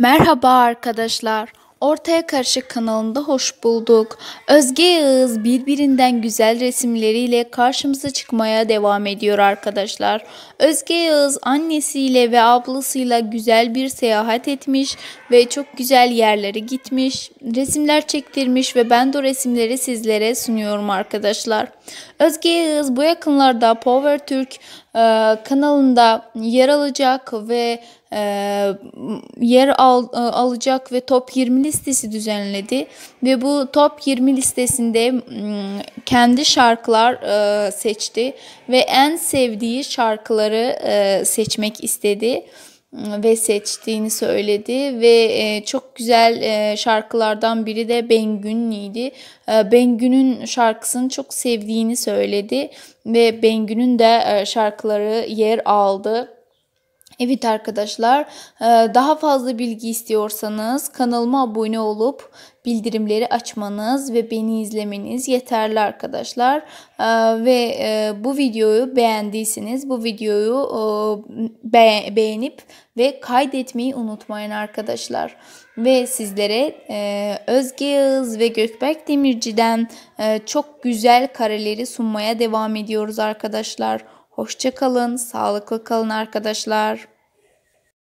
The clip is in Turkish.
Merhaba arkadaşlar. Ortaya Karışık kanalında hoş bulduk. Özge Yağız birbirinden güzel resimleriyle karşımıza çıkmaya devam ediyor arkadaşlar. Özge Yağız annesiyle ve ablasıyla güzel bir seyahat etmiş ve çok güzel yerlere gitmiş. Resimler çektirmiş ve ben de o resimleri sizlere sunuyorum arkadaşlar. Özge Yağız bu yakınlarda Power Türk kanalında yer alacak ve e, yer al, e, alacak ve top 20 listesi düzenledi ve bu top 20 listesinde kendi şarkılar e, seçti ve en sevdiği şarkıları e, seçmek istedi ve seçtiğini söyledi ve e, çok güzel e, şarkılardan biri de Bengü'nüydi E, Bengün'ün şarkısını çok sevdiğini söyledi ve Bengün'ün de e, şarkıları yer aldı. Evet arkadaşlar e, daha fazla bilgi istiyorsanız kanalıma abone olup bildirimleri açmanız ve beni izlemeniz yeterli arkadaşlar. E, ve e, bu videoyu beğendiyseniz bu videoyu beğenip ve kaydetmeyi unutmayın arkadaşlar. Ve sizlere Özge Yağız ve Gökberk Demirci'den çok güzel kareleri sunmaya devam ediyoruz arkadaşlar. Hoşça kalın, sağlıklı kalın arkadaşlar.